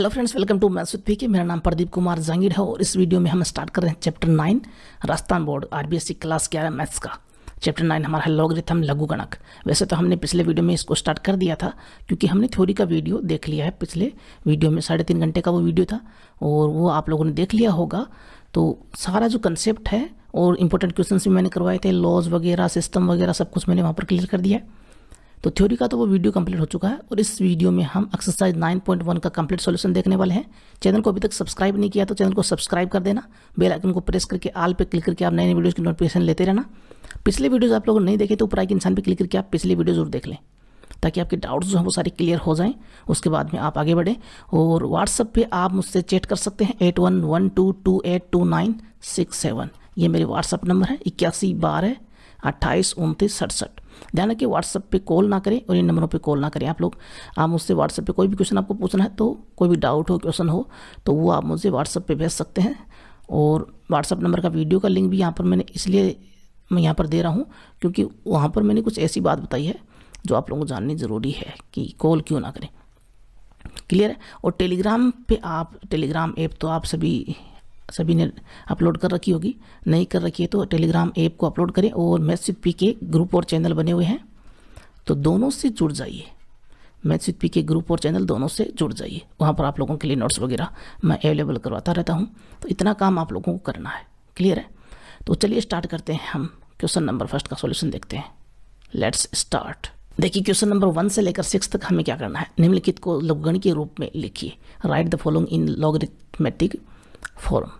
hello friends welcome to मैं सुद के मेरा नाम प्रदीप कुमार जांगीर है और इस वीडियो में हम स्टार्ट कर रहे हैं chapter nine Rajasthan board RBSC class ग्यारह मैथ्स का चैप्टर नाइन हमारा है लॉगरिथम लघु गणक वैसे तो हमने पिछले वीडियो में इसको स्टार्ट कर दिया था क्योंकि हमने थ्योरी का वीडियो देख लिया है पिछले वीडियो में साढ़े तीन घंटे का वो वीडियो था और वो आप लोगों ने देख लिया होगा तो सारा जो कंसेप्ट है और इंपॉर्टेंट क्वेश्चन भी मैंने करवाए थे लॉज वगैरह सिस्टम वगैरह सब कुछ मैंने वहाँ पर क्लियर कर दिया है तो थ्योरी का तो वो वीडियो कंप्लीट हो चुका है और इस वीडियो में हम एक्सरसाइज 9.1 का कंप्लीट सॉल्यूशन देखने वाले हैं चैनल को अभी तक सब्सक्राइब नहीं किया तो चैनल को सब्सक्राइब कर देना बेल आइकन को प्रेस करके आल पे क्लिक करके आप नए नए वीडियोज़ की नोटिफिकेशन लेते रहना पिछले वीडियोज़ आप लोगों ने नहीं देखे तो ऊपर आई इंसान पर क्लिक करके आप पिछले वीडियो जरूर देख लें ताकि आपके डाउट्स जो हैं वो सारे क्लियर हो जाएँ उसके बाद में आप आगे बढ़ें और व्हाट्सअप पर आप मुझसे चैट कर सकते हैं eight one one two two eight two nine six seven ये मेरे व्हाट्सअप नंबर है इक्यासी बारह अट्ठाईस उनतीस सड़सठ ध्यान रखिए व्हाट्सअप पे कॉल ना करें और इन नंबरों पे कॉल ना करें आप लोग आप मुझसे व्हाट्सअप पे कोई भी क्वेश्चन आपको पूछना है तो कोई भी डाउट हो क्वेश्चन हो तो वो आप मुझे व्हाट्सअप पे भेज सकते हैं और व्हाट्सअप नंबर का वीडियो का लिंक भी यहाँ पर मैंने इसलिए मैं यहाँ पर दे रहा हूँ क्योंकि वहाँ पर मैंने कुछ ऐसी बात बताई है जो आप लोगों को जाननी ज़रूरी है कि कॉल क्यों ना करें क्लियर है और टेलीग्राम पर आप टेलीग्राम ऐप तो आप सभी सभी ने अपलोड कर रखी होगी नहीं कर रखी है तो टेलीग्राम ऐप को अपलोड करें और मैथ्स पी के ग्रुप और चैनल बने हुए हैं तो दोनों से जुड़ जाइए मैथ्स पी के ग्रुप और चैनल दोनों से जुड़ जाइए वहाँ पर आप लोगों के लिए नोट्स वगैरह मैं अवेलेबल करवाता रहता हूँ तो इतना काम आप लोगों को करना है क्लियर है तो चलिए स्टार्ट करते हैं हम क्वेश्चन नंबर फर्स्ट का सोल्यूशन देखते हैं लेट्स स्टार्ट देखिए क्वेश्चन नंबर वन से लेकर सिक्स तक हमें क्या करना है निम्नलिखित को लघुगण के रूप में लिखिए write the following in logarithmic form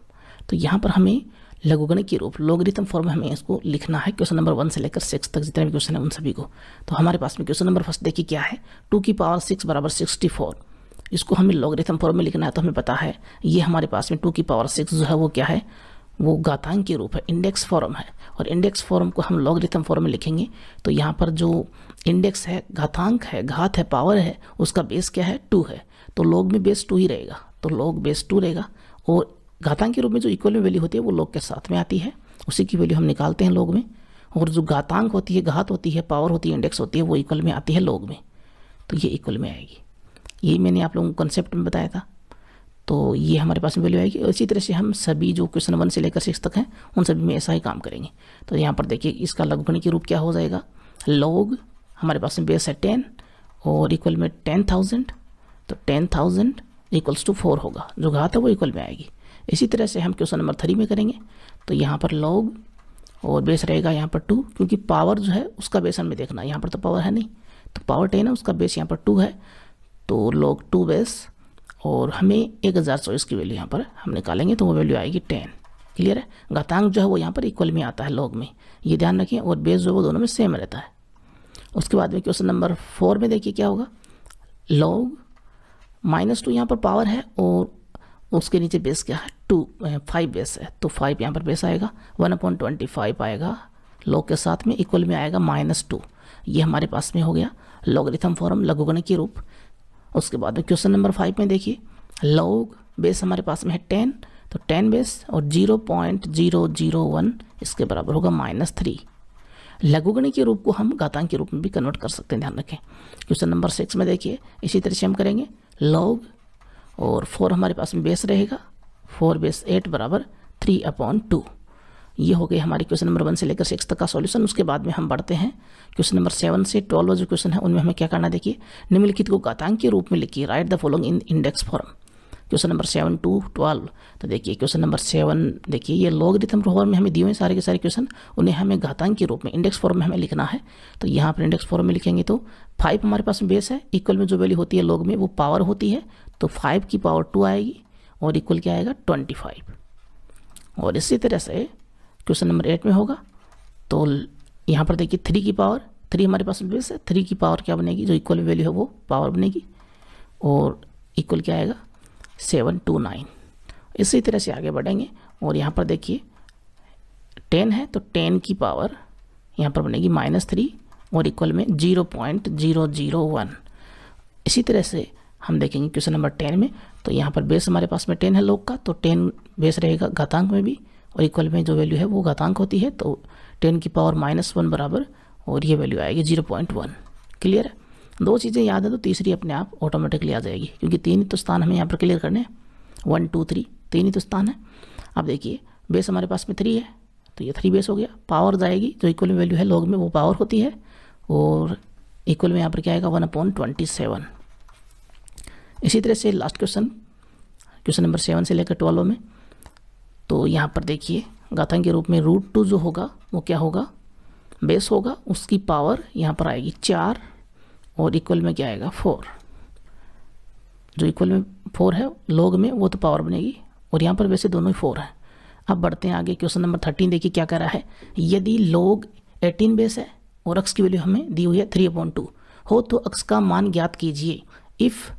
तो यहाँ पर हमें लघुगणिक के रूप लोगरिथम फॉर्म में हमें इसको लिखना है क्वेश्चन नंबर वन से लेकर सिक्स तक जितने भी क्वेश्चन है उन सभी को तो हमारे पास में क्वेश्चन नंबर फर्स्ट देखिए क्या है टू की पावर सिक्स बराबर सिक्सटी फोर इसको हमें लॉगरिथम फॉर्म में लिखना है तो हमें पता है ये हमारे पास में टू की पावर सिक्स जो है वो क्या है वो गातांग के रूप है इंडेक्स फॉर्म है और इंडेक्स फॉर्म को हम लॉगरिथम फॉर्म में लिखेंगे तो यहाँ पर जो इंडेक्स है घातांक है घात है पावर है उसका बेस क्या है टू है तो लॉग में बेस टू ही रहेगा तो लॉग बेस टू रहेगा और घातांक के रूप में जो इक्वल में वैल्यू होती है वो लोग के साथ में आती है उसी की वैल्यू हम निकालते हैं लोग में और जो घातांक होती है घात होती है पावर होती है इंडेक्स होती है वो इक्वल में आती है लोग में तो ये इक्वल में आएगी यही मैंने आप लोगों को कंसेप्ट में बताया था तो ये हमारे पास में वैल्यू आएगी इसी तरह से हम सभी जो क्वेश्चन वन से लेकर सिक्स तक हैं उन सभी में ऐसा ही काम करेंगे तो यहाँ पर देखिए इसका लघुगण के रूप क्या हो जाएगा लोग हमारे पास में बेस है टेन और इक्वल में टेन थाउजेंड तो ten thousand equals to four होगा जो घात है वो इक्वल में आएगी इसी तरह से हम क्वेश्चन नंबर थ्री में करेंगे तो यहाँ पर लॉग और बेस रहेगा यहाँ पर टू क्योंकि पावर जो है उसका बेस हमें देखना है यहाँ पर तो पावर है नहीं तो पावर टेन है उसका बेस यहाँ पर टू है तो लॉग टू बेस और हमें एक हज़ार चौबीस की वैल्यू यहाँ पर हम निकालेंगे तो वो वैल्यू आएगी टेन क्लियर है घातांक जो है वो यहाँ पर इक्वल में आता है लॉग में ये ध्यान रखें और बेस जो है वो दोनों में सेम रहता है उसके बाद में क्वेश्चन नंबर फोर में देखिए क्या होगा लॉग माइनस टू यहाँ पर पावर है और उसके नीचे बेस क्या है टू फाइव बेस है तो फाइव यहाँ पर बेस आएगा वन अपॉइंट ट्वेंटी फाइव आएगा लॉग के साथ में इक्वल में आएगा माइनस टू ये हमारे पास में हो गया लॉगरिथम फॉर्म लघुगण के रूप उसके बाद में क्वेश्चन नंबर फाइव में देखिए लॉग बेस हमारे पास में है टेन तो टेन बेस और zero point zero zero one इसके बराबर होगा माइनस थ्री लघुगणी के रूप को हम घातांक के रूप में भी कन्वर्ट कर सकते हैं ध्यान रखें क्वेश्चन नंबर सिक्स में देखिए इसी तरह से हम करेंगे लॉग और फोर हमारे पास में बेस रहेगा फोर बेस एट बराबर थ्री अपॉन टू ये हो गए हमारे क्वेश्चन नंबर वन से लेकर सिक्स तक का सॉल्यूशन उसके बाद में हम बढ़ते हैं क्वेश्चन नंबर सेवन से ट्वेल्व जो क्वेश्चन है उनमें हमें क्या करना देखिए निम्नलिखित को घातांक के रूप में लिखिए write the following in index form question number seven to twelve तो देखिए क्वेश्चन नंबर सेवन देखिए ये लॉग रिथम रोहर में हमें दिए हुए सारे के सारे क्वेश्चन उन्हें हमें घातांक के रूप में इंडेक्स फॉर्म में हमें लिखना है तो यहाँ पर इंडेक्स फॉर्म में लिखेंगे तो फाइव हमारे पास बेस है इक्वल में जो वैल्यू होती है लॉग में वो पावर होती है तो फाइव की पावर टू आएगी और इक्वल क्या आएगा ट्वेंटी फाइव और इसी तरह से क्वेश्चन नंबर एट में होगा तो यहाँ पर देखिए थ्री की पावर थ्री हमारे पास बेस है थ्री की पावर क्या बनेगी जो इक्वल वैल्यू है वो पावर बनेगी और इक्वल क्या आएगा सेवन टू नाइन इसी तरह से आगे बढ़ेंगे और यहाँ पर देखिए टेन है तो टेन की पावर यहाँ पर बनेगी माइनस थ्री और इक्वल में zero point zero zero one इसी तरह से हम देखेंगे क्वेश्चन नंबर टेन में तो यहाँ पर बेस हमारे पास में टेन है लोग का तो टेन बेस रहेगा घातांक में भी और इक्वल में जो वैल्यू है वो घातांक होती है तो टेन की पावर माइनस वन बराबर और ये वैल्यू आएगी जीरो पॉइंट वन क्लियर है दो चीज़ें याद हैं तो तीसरी अपने आप ऑटोमेटिकली आ जाएगी क्योंकि तीन ही तो स्थान हमें यहाँ पर क्लियर करने हैं वन टू थ्री तीन ही तो स्थान है अब देखिए बेस हमारे पास में थ्री है तो ये थ्री बेस हो गया पावर जाएगी जो इक्वल वैल्यू है लॉग में वो पावर होती है और इक्वल में यहाँ पर क्या आएगा वन अपॉन ट्वेंटी सेवन इसी तरह से last question question number seven से लेकर ट्वेल्व में तो यहाँ पर देखिए गाथन के रूप में रूट टू जो होगा वो क्या होगा बेस होगा उसकी पावर यहाँ पर आएगी चार और इक्वल में क्या आएगा फोर जो इक्वल में फोर है लोग में वो तो पावर बनेगी और यहाँ पर वैसे दोनों ही फोर है अब बढ़ते हैं आगे क्वेश्चन नंबर थर्टीन देखिए क्या कह रहा है यदि लोग एटीन बेस है और अक्स की वैल्यू हमें दी हुई है थ्री अपॉइंट टू हो तो अक्स का मान ज्ञात कीजिए if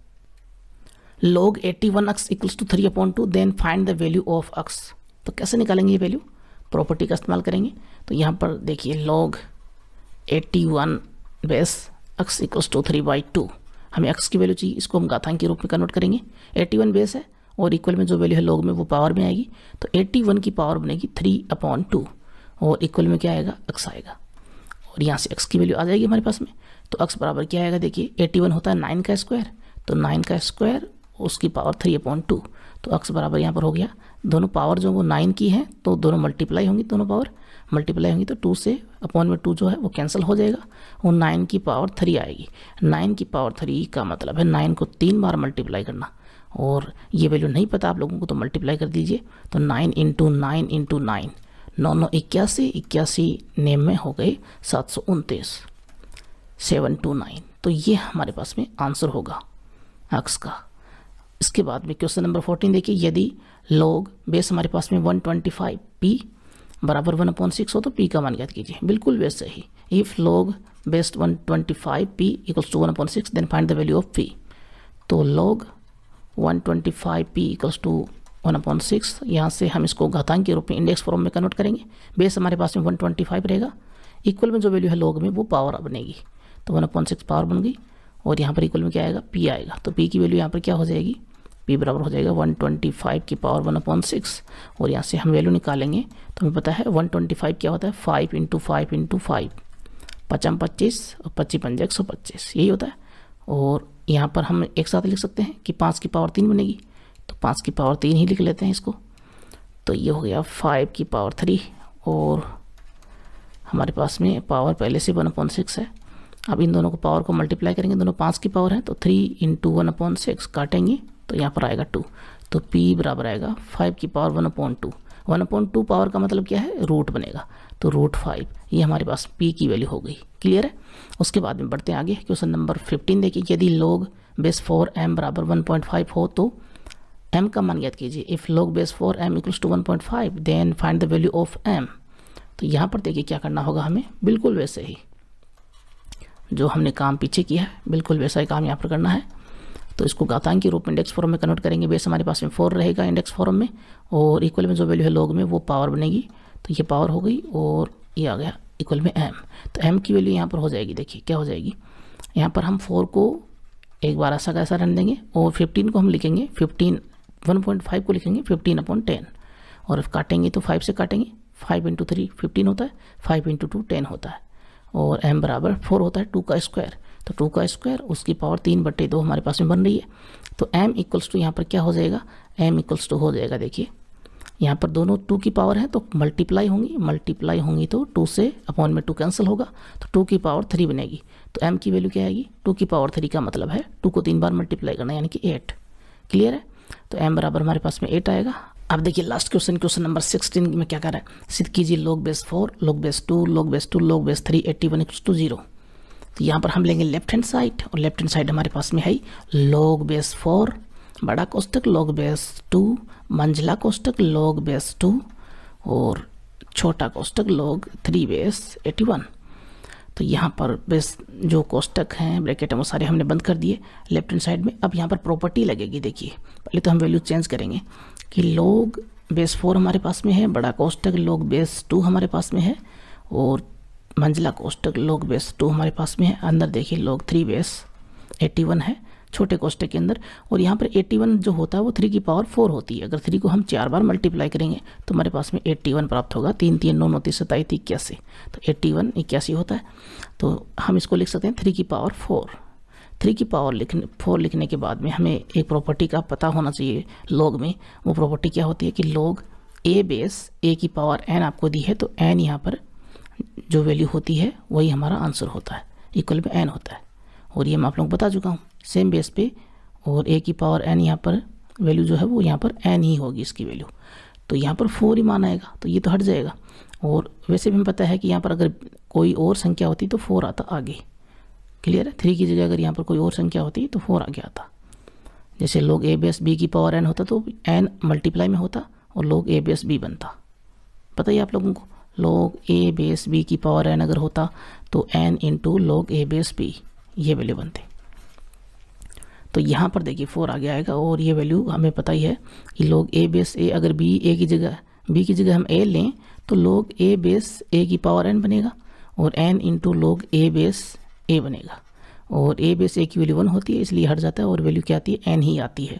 eighty one x equals to three upon two then find the value of x तो कैसे निकालेंगे ये वैल्यू प्रॉपर्टी का इस्तेमाल करेंगे तो यहाँ पर देखिए eighty one base x equals to three by two हमें एक्स की वैल्यू चाहिए इसको हम गाथांग के रूप में कन्वर्ट करेंगे एट्टी वन बेस है और इक्वल में जो वैल्यू है लोग में वो पावर में आएगी तो एट्टी वन की पावर बनेगी थ्री अपॉन टू और इक्वल में क्या आएगा एक्स आएगा और यहाँ से एक्स की वैल्यू आ जाएगी हमारे पास में तो एक्स बराबर क्या आएगा देखिए एट्टी वन होता है नाइन का स्क्वायर तो नाइन का स्क्वायर उसकी पावर थ्री अपॉइंट टू तो अक्स बराबर यहाँ पर हो गया दोनों पावर जो वो नाइन की है तो दोनों मल्टीप्लाई होंगी दोनों पावर मल्टीप्लाई होंगी तो टू से अपॉन में टू जो है वो कैंसिल हो जाएगा और नाइन की पावर थ्री आएगी नाइन की पावर थ्री का मतलब है नाइन को तीन बार मल्टीप्लाई करना और ये वैल्यू नहीं पता आप लोगों को तो मल्टीप्लाई कर दीजिए तो nine into nine into nine नौ नौ इक्यासी इक्यासी नेम में हो गए सात सौ उनतीस सेवन टू नाइन तो ये हमारे पास में आंसर होगा अक्स का इसके बाद में क्वेश्चन नंबर फोर्टीन देखिए यदि लोग बेस हमारे पास में वन ट्वेंटी फाइव पी बराबर वन अपॉइंट सिक्स हो तो पी का मान ज्ञात कीजिए बिल्कुल वैसे ही if log base one twenty five P equals to one upon six then find the value of P तो log one twenty five P equals to one upon six यहाँ से हम इसको घातांक के रूप में इंडेक्स फॉर्म में कन्वर्ट करेंगे बेस हमारे पास में वन ट्वेंटी फाइव रहेगा इक्वल में जो वैल्यू है लॉग में वो पावर बनेगी तो वन अपॉइंट सिक्स पावर बन गई और यहाँ पर इक्वल में क्या आएगा पी आएगा तो पी की वैल्यू यहाँ पर क्या हो जाएगी पी बराबर हो जाएगा वन ट्वेंटी फाइव की पावर वन अपॉन सिक्स और यहाँ से हम वैल्यू निकालेंगे तो हमें पता है वन ट्वेंटी फाइव क्या होता है five into five into five पचम पच्चीस और पच्चीस पंजा एक सौ पच्चीस यही होता है और यहाँ पर हम एक साथ लिख सकते हैं कि पाँच की पावर तीन बनेगी तो पाँच की पावर तीन ही लिख लेते हैं इसको तो ये हो गया फाइव की पावर थ्री और हमारे पास में पावर पहले से वन अपॉन सिक्स है अब इन दोनों को पावर को मल्टीप्लाई करेंगे दोनों पाँच की पावर है तो three into one upon six काटेंगे तो यहाँ पर आएगा टू तो पी बराबर आएगा फाइव की power one upon two one upon two power का मतलब क्या है रूट बनेगा तो रूट फाइव ये हमारे पास पी की वैल्यू हो गई क्लियर है उसके बाद में बढ़ते हैं आगे क्वेश्चन नंबर फिफ्टीन देखिए यदि लोग बेस फोर एम बराबर वन पॉइंट फाइव हो तो एम का मान याद कीजिए if log base four M equals to one point five then find the value of M तो यहाँ पर देखिए क्या करना होगा हमें बिल्कुल वैसे ही जो हमने काम पीछे किया है बिल्कुल वैसा ही काम यहाँ पर करना है तो इसको घातांकी रूप में इंडेक्स फॉर्म में कन्वर्ट करेंगे बेस हमारे पास में फोर रहेगा इंडेक्स फॉर्म में और इक्वल में जो वैल्यू है लॉग में वो पावर बनेगी तो ये पावर हो गई और ये आ गया इक्वल में एम तो एम की वैल्यू यहाँ पर हो जाएगी देखिए क्या हो जाएगी यहाँ पर हम फोर को एक बार ऐसा का ऐसा रन देंगे और फिफ्टीन को हम लिखेंगे फिफ्टीन वन पॉइंट फाइव को लिखेंगे फिफ्टीन अपॉन टेन और काटेंगे तो फाइव से काटेंगे फाइव इंटू थ्री फिफ्टीन होता है फाइव इंटू टू टेन होता है और एम बराबर फोर होता है टू का स्क्वायर तो टू का स्क्वायर उसकी पावर तीन बटे दो हमारे पास में बन रही है तो m इक्वल्स टू यहाँ पर क्या हो जाएगा m इक्वल्स टू हो जाएगा देखिए यहाँ पर दोनों टू की पावर है तो मल्टीप्लाई होंगी मल्टीप्लाई होंगी तो टू से अपॉन में टू कैंसिल होगा तो टू की पावर थ्री बनेगी तो m की वैल्यू क्या आएगी टू की पावर थ्री का मतलब है टू को तीन बार मल्टीप्लाई करना यानी कि एट क्लियर है तो एम बराबर हमारे पास में एट आएगा अब देखिए last question question number sixteen में क्या कर रहा है सिद्ध कीजिए log base four log base two log base two log base three eighty one two zero तो यहाँ पर हम लेंगे लेफ्ट हैंड साइड और लेफ्ट हैंड साइड हमारे पास में है लॉग बेस फोर बड़ा कोष्टक लॉग बेस टू मंझला कोष्टक लॉग बेस टू और छोटा कोष्टक log three base eighty one तो यहाँ पर बेस जो कोष्टक हैं ब्रैकेट हैं वो सारे हमने बंद कर दिए लेफ्ट हैंड साइड में अब यहाँ पर प्रॉपर्टी लगेगी देखिए पहले तो हम वैल्यू चेंज करेंगे कि लॉग बेस फोर हमारे पास में है बड़ा कोष्टक लॉग बेस टू हमारे पास में है और मंजिला कोष्टक लोग बेस टू हमारे पास में है अंदर देखिए लोग थ्री बेस एट्टी वन है छोटे कोष्टक के अंदर और यहाँ पर एट्टी वन जो होता है वो थ्री की पावर फोर होती है अगर थ्री को हम चार बार मल्टीप्लाई करेंगे तो हमारे पास में एट्टी वन प्राप्त होगा तीन तीन नौ नौतीस थी इक्यासी तो एट्टी वन इक्यासी होता है तो हम इसको लिख सकते हैं थ्री की पावर फोर थ्री की पावर लिखने फोर लिखने के बाद में हमें एक प्रॉपर्टी का पता होना चाहिए लॉग में वो प्रॉपर्टी क्या होती है कि लॉग ए बेस ए की पावर एन आपको दी है तो एन यहाँ पर जो वैल्यू होती है वही हमारा आंसर होता है इक्वल में एन होता है और ये मैं आप लोगों को बता चुका हूँ सेम बेस पे और ए की पावर एन यहाँ पर वैल्यू जो है वो यहाँ पर एन ही होगी इसकी वैल्यू तो यहाँ पर फोर ही मान आएगा तो ये तो हट जाएगा और वैसे भी हमें पता है कि यहाँ पर अगर कोई और संख्या होती तो फोर आता आगे क्लियर है थ्री की जगह अगर यहाँ पर कोई और संख्या होती तो फोर आगे आता जैसे लोग ए बेस बी की पावर एन होता तो एन मल्टीप्लाई में होता और लोग ए बेस बी बनता पता ही आप लोगों को लोग ए बेस बी की पावर एन अगर होता तो N into log A base B ये वैल्यू बनते तो यहाँ पर देखिए फोर आगे आएगा और ये वैल्यू हमें पता ही है कि लॉग ए बेस ए अगर बी ए की जगह बी की जगह हम ए लें तो लॉग ए बेस ए की पावर एन बनेगा और N into log A base A बनेगा और ए बेस ए की वैल्यू वन होती है इसलिए हट जाता है और वैल्यू क्या आती है एन ही आती है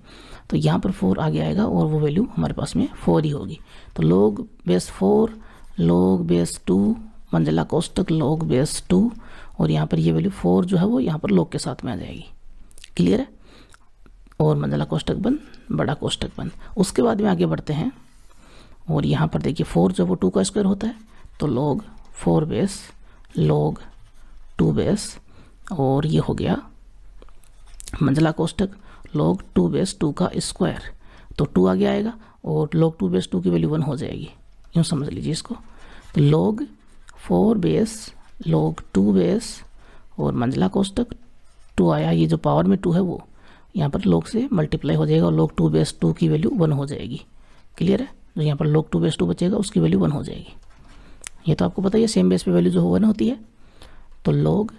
तो यहाँ पर फोर आगे आएगा और वो वैल्यू हमारे पास में फोर ही होगी तो log base four log base two मंजिला कोष्टक लोग बेस टू और यहाँ पर ये वैल्यू फोर जो है वो यहाँ पर लॉग के साथ में आ जाएगी क्लियर है और मंजिला कोष्टक बंद बड़ा कोष्टक बंद उसके बाद में आगे बढ़ते हैं और यहाँ पर देखिए फोर जो वो टू का स्क्वायर होता है तो log four base log two base और ये हो गया मंजिला कोष्टक लोग टू बेस टू का स्क्वायर तो टू आगे आएगा और लोग टू बेस टू की वैल्यू वन हो जाएगी यूँ समझ लीजिए इसको तो log four base log two base और मंजिला कोष्टक टू आया ये जो पावर में टू है वो यहाँ पर लोग से मल्टीप्लाई हो जाएगा और लोग टू बेस टू की वैल्यू वन हो जाएगी क्लियर है जो तो यहाँ पर लोग टू बेस टू बचेगा उसकी वैल्यू वन हो जाएगी ये तो आपको पता ही है सेम बेस पे वैल्यू जो वन होती है तो log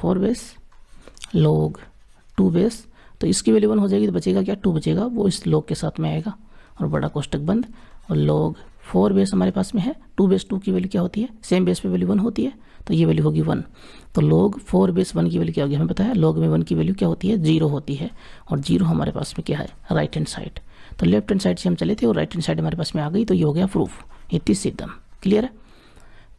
four base log two base तो इसकी वैल्यू वन हो जाएगी तो बचेगा क्या टू बचेगा वो इस लोग के साथ में आएगा और बड़ा कोष्टक बंद और लॉग फोर बेस हमारे पास में है टू बेस टू की वैल्यू क्या होती है सेम बेस पे वैल्यू वन होती है तो ये वैल्यू होगी वन तो लॉग फोर बेस वन की वैल्यू क्या होगी हमें पता है लॉग में वन की वैल्यू क्या होती है जीरो होती है और जीरो हमारे पास में क्या है राइट हैंड साइड तो लेफ्ट हैंड साइड से हम चले थे और राइट हैंड साइड हमारे पास में आ गई तो ये हो गया प्रूफ इतनी सीधम क्लियर है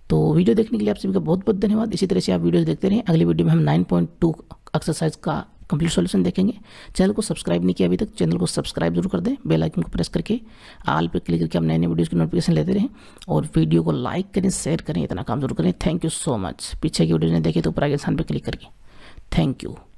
तो वीडियो देखने के लिए आप सभी का बहुत बहुत धन्यवाद इसी तरह से आप वीडियो देखते रहें अगली वीडियो में हम टू एक्सरसाइज का कंप्लीट सॉल्यूशन देखेंगे चैनल को सब्सक्राइब नहीं किया अभी तक चैनल को सब्सक्राइब जरूर कर दें बेल आइकन को प्रेस करके आल पे क्लिक करके हम नए नए वीडियोज़ की नोटिफिकेशन लेते रहें और वीडियो को लाइक करें शेयर करें इतना काम जरूर करें थैंक यू सो मच पीछे की वीडियो ने देखे तो ऊपर आगे स्थान पर क्लिक करके थैंक यू